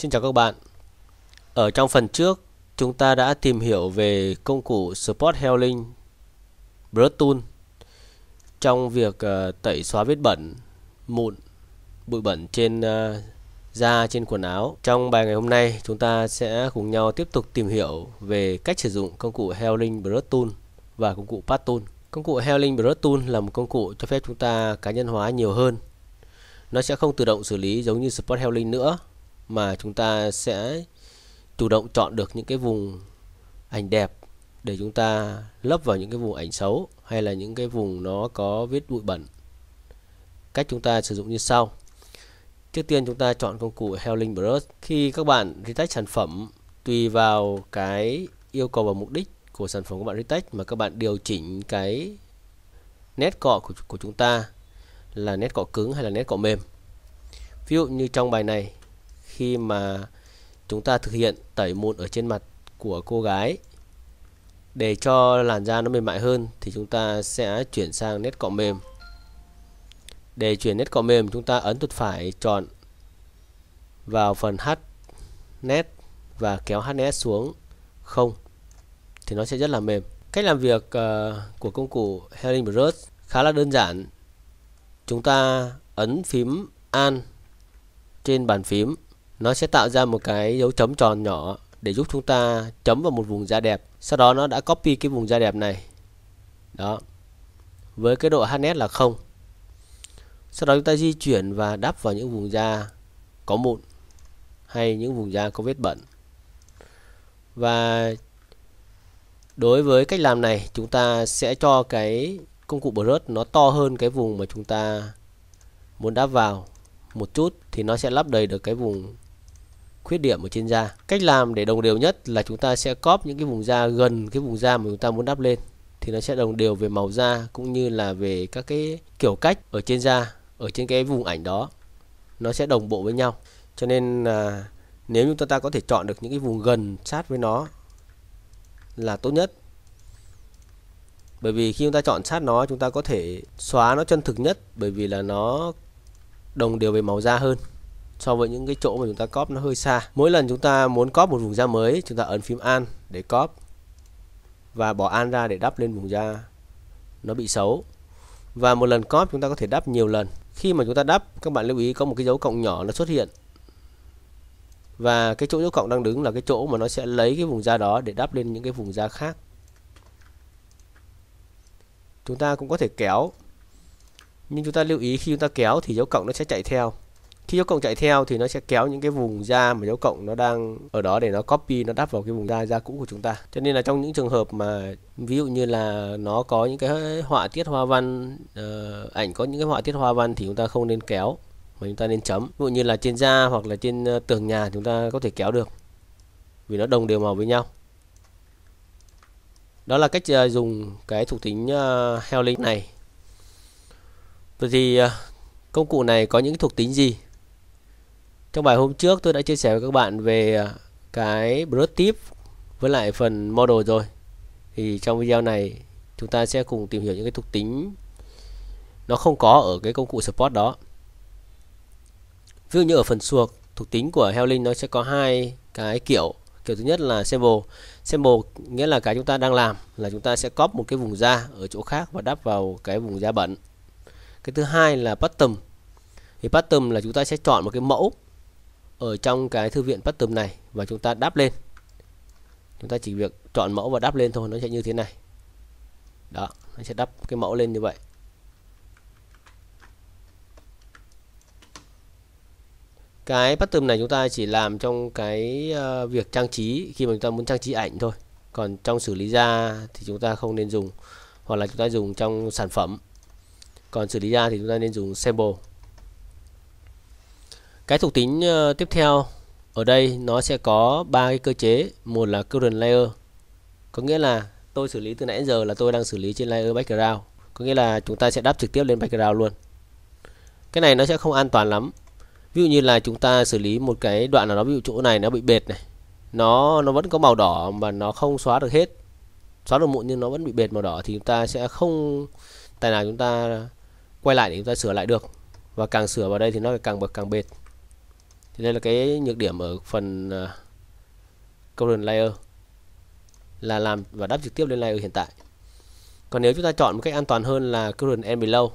Xin chào các bạn. Ở trong phần trước, chúng ta đã tìm hiểu về công cụ support Healing Brush Tool trong việc uh, tẩy xóa vết bẩn, mụn, bụi bẩn trên uh, da, trên quần áo. Trong bài ngày hôm nay, chúng ta sẽ cùng nhau tiếp tục tìm hiểu về cách sử dụng công cụ Healing Brush Tool và công cụ path Tool. Công cụ Healing Brush Tool là một công cụ cho phép chúng ta cá nhân hóa nhiều hơn. Nó sẽ không tự động xử lý giống như support Healing nữa mà chúng ta sẽ chủ động chọn được những cái vùng ảnh đẹp để chúng ta lấp vào những cái vùng ảnh xấu hay là những cái vùng nó có viết bụi bẩn cách chúng ta sử dụng như sau trước tiên chúng ta chọn công cụ Healing Brush khi các bạn retouch sản phẩm tùy vào cái yêu cầu và mục đích của sản phẩm của bạn retouch mà các bạn điều chỉnh cái nét cọ của, của chúng ta là nét cọ cứng hay là nét cọ mềm ví dụ như trong bài này khi mà chúng ta thực hiện tẩy mụn ở trên mặt của cô gái để cho làn da nó mềm mại hơn thì chúng ta sẽ chuyển sang nét cọ mềm để chuyển nét cọ mềm chúng ta ấn chuột phải chọn vào phần H nét và kéo H nét xuống không thì nó sẽ rất là mềm cách làm việc uh, của công cụ Herring Brush khá là đơn giản chúng ta ấn phím an trên bàn phím nó sẽ tạo ra một cái dấu chấm tròn nhỏ để giúp chúng ta chấm vào một vùng da đẹp sau đó nó đã copy cái vùng da đẹp này đó với cái độ hs là không sau đó chúng ta di chuyển và đắp vào những vùng da có mụn hay những vùng da có vết bẩn và đối với cách làm này chúng ta sẽ cho cái công cụ brush nó to hơn cái vùng mà chúng ta muốn đắp vào một chút thì nó sẽ lắp đầy được cái vùng khuyết điểm ở trên da cách làm để đồng đều nhất là chúng ta sẽ cóp những cái vùng da gần cái vùng da mà chúng ta muốn đắp lên thì nó sẽ đồng đều về màu da cũng như là về các cái kiểu cách ở trên da ở trên cái vùng ảnh đó nó sẽ đồng bộ với nhau cho nên là nếu chúng ta, ta có thể chọn được những cái vùng gần sát với nó là tốt nhất bởi vì khi chúng ta chọn sát nó chúng ta có thể xóa nó chân thực nhất bởi vì là nó đồng đều về màu da hơn so với những cái chỗ mà chúng ta cóp nó hơi xa mỗi lần chúng ta muốn cóp một vùng da mới chúng ta ấn phím an để cóp và bỏ an ra để đắp lên vùng da nó bị xấu và một lần cóp chúng ta có thể đắp nhiều lần khi mà chúng ta đắp các bạn lưu ý có một cái dấu cộng nhỏ nó xuất hiện và cái chỗ dấu cộng đang đứng là cái chỗ mà nó sẽ lấy cái vùng da đó để đắp lên những cái vùng da khác chúng ta cũng có thể kéo nhưng chúng ta lưu ý khi chúng ta kéo thì dấu cộng nó sẽ chạy theo khi dấu cộng chạy theo thì nó sẽ kéo những cái vùng da mà dấu cộng nó đang ở đó để nó copy nó đắp vào cái vùng da da cũ của chúng ta cho nên là trong những trường hợp mà ví dụ như là nó có những cái họa tiết hoa văn uh, ảnh có những cái họa tiết hoa văn thì chúng ta không nên kéo mà chúng ta nên chấm ví dụ như là trên da hoặc là trên ờ, tường nhà chúng ta có thể kéo được vì nó đồng đều màu với nhau đó là cách ờ, dùng cái thuộc tính uh, Hellink này vậy thì uh, công cụ này có những thuộc tính gì trong bài hôm trước tôi đã chia sẻ với các bạn về à, cái brush tip với lại phần model rồi. Thì trong video này chúng ta sẽ cùng tìm hiểu những cái thuộc tính nó không có ở cái công cụ support đó. Ví dụ như ở phần suộc, thuộc tính của Heolin nó sẽ có hai cái kiểu. Kiểu thứ nhất là sample. Sample nghĩa là cái chúng ta đang làm là chúng ta sẽ copy một cái vùng da ở chỗ khác và đắp vào cái vùng da bẩn. Cái thứ hai là pattern. Thì pattern là chúng ta sẽ chọn một cái mẫu ở trong cái thư viện Pattern này và chúng ta đáp lên chúng ta chỉ việc chọn mẫu và đáp lên thôi nó sẽ như thế này đó nó sẽ đắp cái mẫu lên như vậy cái pattern này chúng ta chỉ làm trong cái ờ, việc trang trí khi mà chúng ta muốn trang trí ảnh thôi còn trong xử lý da thì chúng ta không nên dùng hoặc là chúng ta dùng trong sản phẩm còn xử lý da thì chúng ta nên dùng sample cái thuộc tính ờ, tiếp theo ở đây nó sẽ có ba cái cơ chế, một là current layer. Có nghĩa là tôi xử lý từ nãy giờ là tôi đang xử lý trên layer background, có nghĩa là chúng ta sẽ đáp trực tiếp lên background luôn. Cái này nó sẽ không an toàn lắm. Ví dụ như là chúng ta xử lý một cái đoạn nào đó ví dụ chỗ này nó bị bệt này. Nó nó vẫn có màu đỏ mà nó không xóa được hết. Xóa được mụn nhưng nó vẫn bị bệt màu đỏ thì chúng ta sẽ không tài nào chúng ta quay lại để chúng ta sửa lại được và càng sửa vào đây thì nó càng bật càng bệt thì đây là cái nhược điểm ở phần current à, layer là làm và đáp trực tiếp lên layer hiện tại còn nếu chúng ta chọn một cách an toàn hơn là current and below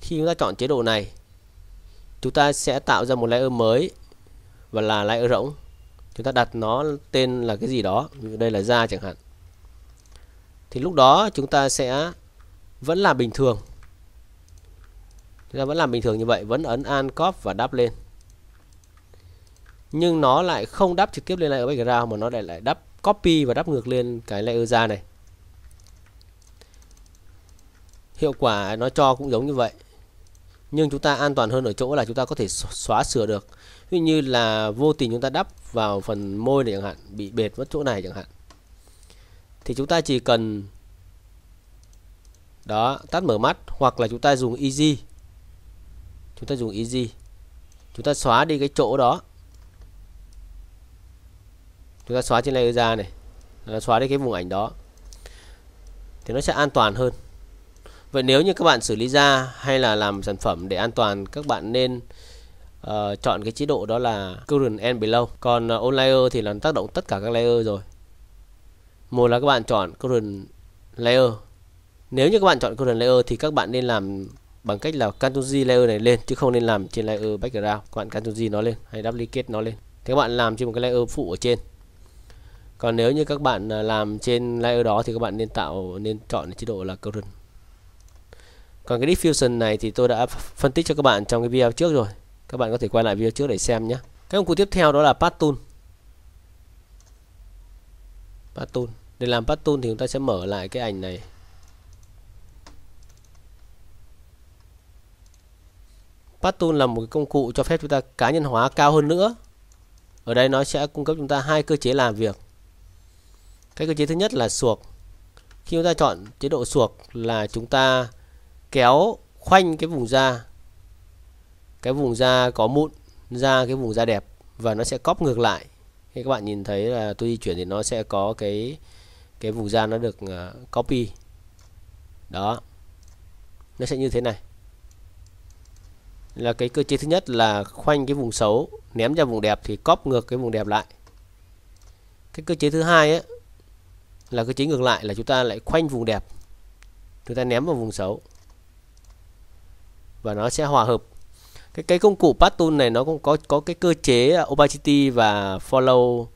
khi chúng ta chọn chế độ này chúng ta sẽ tạo ra một layer mới và là layer rỗng chúng ta đặt nó tên là cái gì đó đây là da chẳng hạn thì lúc đó chúng ta sẽ vẫn làm bình thường chúng ta vẫn làm bình thường như vậy vẫn ấn an cop và đáp lên nhưng nó lại không đáp trực tiếp lên layer background mà nó lại lại đáp copy và đáp ngược lên cái layer ra này hiệu quả nó cho cũng giống như vậy nhưng chúng ta an toàn hơn ở chỗ là chúng ta có thể xóa sửa được ví như là vô tình chúng ta đắp vào phần môi này chẳng hạn bị bệt mất chỗ này chẳng hạn thì chúng ta chỉ cần đó tắt mở mắt hoặc là chúng ta dùng easy chúng ta dùng easy chúng ta xóa đi cái chỗ đó chúng ta xóa trên layer ra này nó xóa đi cái vùng ảnh đó thì nó sẽ an toàn hơn vậy nếu như các bạn xử lý ra hay là làm sản phẩm để an toàn các bạn nên uh, chọn cái chế độ đó là current and below còn uh, ờ, on layer thì là tác động tất cả các layer rồi một là các bạn chọn current layer nếu như các bạn chọn current layer thì các bạn nên làm bằng cách là Ctrl G layer này lên chứ không nên làm trên layer background các bạn Ctrl G nó lên hay duplicate nó lên thế các bạn làm trên một cái layer phụ ở trên còn nếu như các bạn à, làm trên layer đó thì các bạn nên tạo nên chọn chế độ là current còn cái diffusion này thì tôi đã phân tích cho các bạn trong cái video trước rồi các bạn có thể quay lại video trước để xem nhé cái công cụ tiếp theo đó là path tool path tool để làm path tool thì chúng ta sẽ mở lại cái ảnh này path tool là một cái công cụ cho phép chúng ta cá nhân hóa cao hơn nữa ở đây nó sẽ cung cấp chúng ta hai cơ chế làm việc cái cơ chế thứ nhất là suộc khi chúng ta chọn chế độ suộc là chúng ta kéo khoanh cái vùng da cái vùng da có mụn ra cái vùng da đẹp và nó sẽ cóp ngược lại thì các bạn nhìn thấy là tôi di chuyển thì nó sẽ có cái cái vùng da nó được ờ, copy đó nó sẽ như thế này là cái cơ chế thứ nhất là khoanh cái vùng xấu ném ra vùng đẹp thì cóp ngược cái vùng đẹp lại cái cơ chế thứ hai ấy, là cơ chế ngược lại là chúng ta lại khoanh vùng đẹp chúng ta ném vào vùng xấu và nó sẽ hòa hợp cái cái công cụ path này nó cũng có có cái cơ chế à, opacity và follow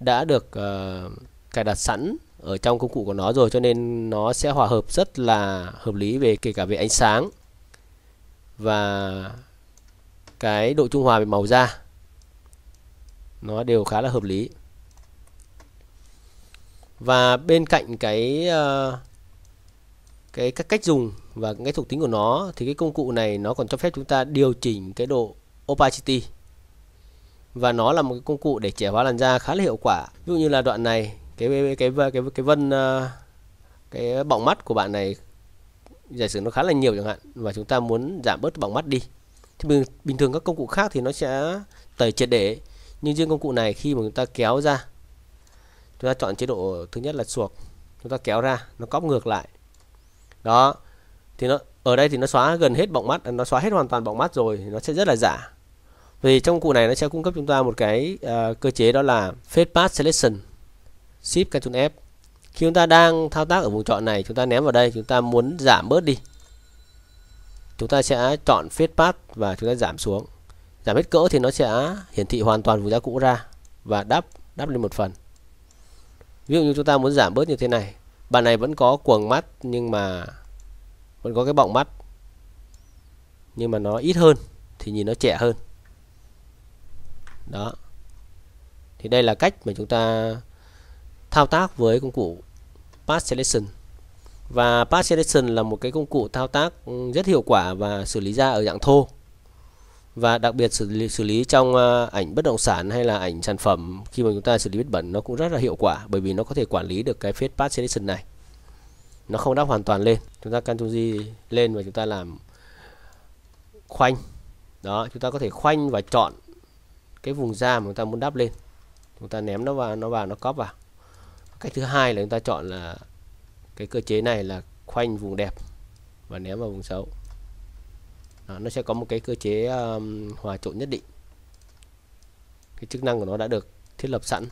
đã được uh, cài đặt sẵn ở trong công cụ của nó rồi cho nên nó sẽ hòa hợp rất là hợp lý về kể cả về ánh sáng và cái độ trung hòa về màu da nó đều khá là hợp lý và bên cạnh cái uh, cái các cách dùng và cái thuộc tính của nó thì cái công cụ này nó còn cho phép chúng ta điều chỉnh cái độ opacity và nó là một cái công cụ để trẻ hóa làn da khá là hiệu quả ví dụ như là đoạn này cái cái cái cái, cái vân ờ, cái bọng mắt của bạn này giả sử nó khá là nhiều chẳng hạn và chúng ta muốn giảm bớt bọng mắt đi thì bình, bình thường các công cụ khác thì nó sẽ tẩy triệt để nhưng riêng công cụ này khi mà chúng ta kéo ra chúng ta chọn chế độ thứ nhất là suộc chúng ta kéo ra nó cóp ngược lại đó thì nó ở đây thì nó xóa gần hết bọng mắt nó xóa hết hoàn toàn bọng mắt rồi thì nó sẽ rất là giả vì trong cụ này nó sẽ cung cấp chúng ta một cái uh, cơ chế đó là Fade Path Selection Shift Ctrl F khi chúng ta đang thao tác ở vùng chọn này chúng ta ném vào đây chúng ta muốn giảm bớt đi chúng ta sẽ chọn Fade Path và chúng ta giảm xuống giảm hết cỡ thì nó sẽ hiển thị hoàn toàn vùng da cũ ra và đắp đắp lên một phần ví dụ như chúng ta muốn giảm bớt như thế này bạn này vẫn có quầng mắt nhưng mà vẫn có cái bọng mắt nhưng mà nó ít hơn thì nhìn nó trẻ hơn đó thì đây là cách mà chúng ta thao tác với công cụ Path Selection và Path Selection là một cái công cụ thao tác rất hiệu quả và xử lý ra ở dạng thô và đặc biệt xử lý, xử lý trong ờ, ảnh bất động sản hay là ảnh sản phẩm khi mà chúng ta xử lý vết bẩn nó cũng rất là hiệu quả bởi vì nó có thể quản lý được cái phết path selection này nó không đắp hoàn toàn lên chúng ta Ctrl di lên và chúng ta làm khoanh đó chúng ta có thể khoanh và chọn cái vùng da mà chúng ta muốn đắp lên chúng ta ném nó vào nó vào nó cóp vào cách thứ hai là chúng ta chọn là cái cơ chế này là khoanh vùng đẹp và ném vào vùng xấu đó, nó sẽ có một cái cơ chế um, hòa trộn nhất định cái chức năng của nó đã được thiết lập sẵn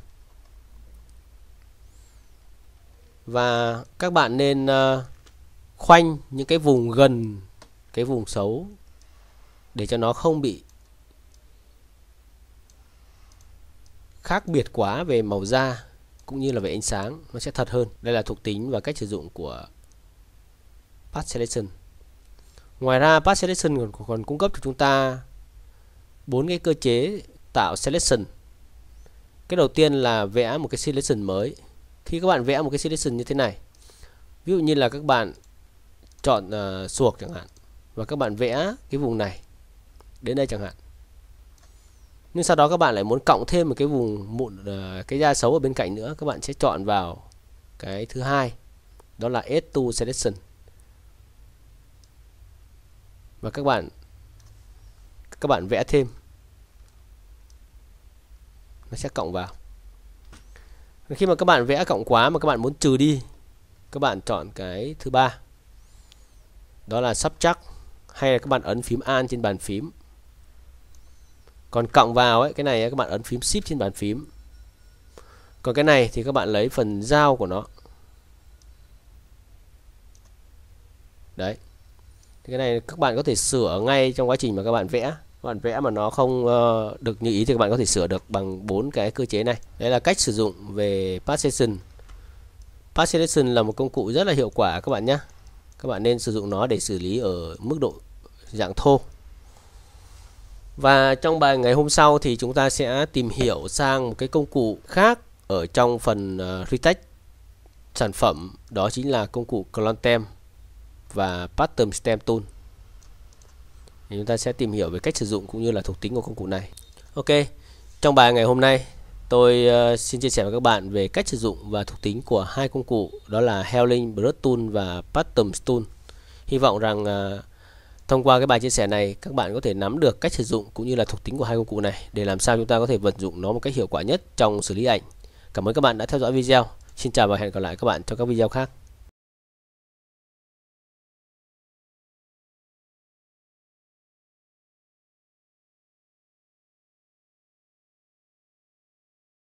và các bạn nên uh, khoanh những cái vùng gần cái vùng xấu để cho nó không bị khác biệt quá về màu da cũng như là về ánh sáng nó sẽ thật hơn đây là thuộc tính và cách sử dụng của path selection Ngoài ra path selection còn, còn cung cấp cho chúng ta bốn cái cơ chế tạo selection. Cái đầu tiên là vẽ một cái selection mới. Khi các bạn vẽ một cái selection như thế này. Ví dụ như là các bạn chọn uh, suộc chẳng hạn và các bạn vẽ cái vùng này đến đây chẳng hạn. Nhưng sau đó các bạn lại muốn cộng thêm một cái vùng mụn uh, cái da xấu ở bên cạnh nữa, các bạn sẽ chọn vào cái thứ hai đó là add to selection và các bạn các bạn vẽ thêm nó sẽ cộng vào khi mà các bạn vẽ cộng quá mà các bạn muốn trừ đi các bạn chọn cái thứ ba đó là sắp chắc hay là các bạn ấn phím an trên bàn phím còn cộng vào ấy cái này các bạn ấn phím shift trên bàn phím còn cái này thì các bạn lấy phần dao của nó đấy thì cái này các bạn có thể sửa ngay trong quá trình mà các bạn vẽ các bạn vẽ mà nó không ờ, được như ý thì các bạn có thể sửa được bằng bốn cái cơ chế này đấy là cách sử dụng về path selection path selection là một công cụ rất là hiệu quả các bạn nhé các bạn nên sử dụng nó để xử lý ở mức độ dạng thô và trong bài ngày hôm sau thì chúng ta sẽ tìm hiểu sang một cái công cụ khác ở trong phần uh, sản phẩm đó chính là công cụ clone Clontem và Pattern Stamp Tool thì chúng ta sẽ tìm hiểu về cách sử dụng cũng như là thuộc tính của công cụ này Ok trong bài ngày hôm nay tôi ờ, xin chia sẻ với các bạn về cách sử dụng và thuộc tính của hai công cụ đó là Healing Brush Tool và Pattern Tool hy vọng rằng ờ, thông qua cái bài chia sẻ này các bạn có thể nắm được cách sử dụng cũng như là thuộc tính của hai công cụ này để làm sao chúng ta có thể vận dụng nó một cách hiệu quả nhất trong xử lý ảnh Cảm ơn các bạn đã theo dõi video. Xin chào và hẹn gặp lại các bạn trong các video khác.